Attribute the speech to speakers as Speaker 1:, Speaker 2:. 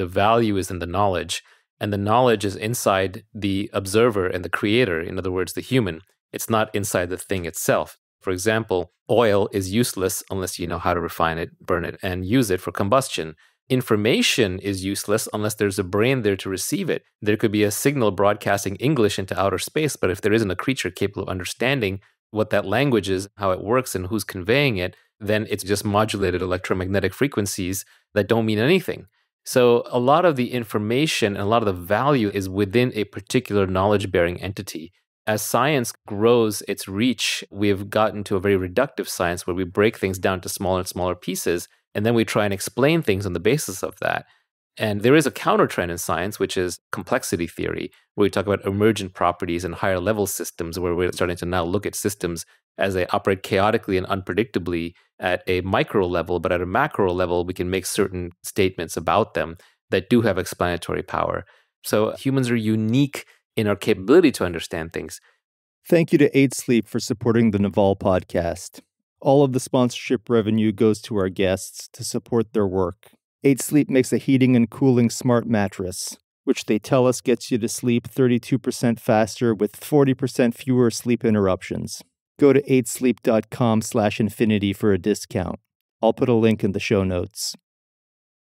Speaker 1: the value is in the knowledge and the knowledge is inside the observer and the creator in other words the human it's not inside the thing itself for example oil is useless unless you know how to refine it burn it and use it for combustion information is useless unless there's a brain there to receive it there could be a signal broadcasting english into outer space but if there isn't a creature capable of understanding what that language is how it works and who's conveying it then it's just modulated electromagnetic frequencies that don't mean anything so a lot of the information and a lot of the value is within a particular knowledge bearing entity. As science grows its reach, we've gotten to a very reductive science where we break things down to smaller and smaller pieces, and then we try and explain things on the basis of that. And there is a counter trend in science, which is complexity theory, where we talk about emergent properties and higher level systems, where we're starting to now look at systems as they operate chaotically and unpredictably at a micro level, but at a macro level, we can make certain statements about them that do have explanatory power. So humans are unique in our capability to understand things.
Speaker 2: Thank you to Aid Sleep for supporting the Naval podcast. All of the sponsorship revenue goes to our guests to support their work. Eight Sleep makes a heating and cooling smart mattress, which they tell us gets you to sleep 32% faster with 40% fewer sleep interruptions. Go to 8sleep.com slash infinity for a discount. I'll put a link in the show notes.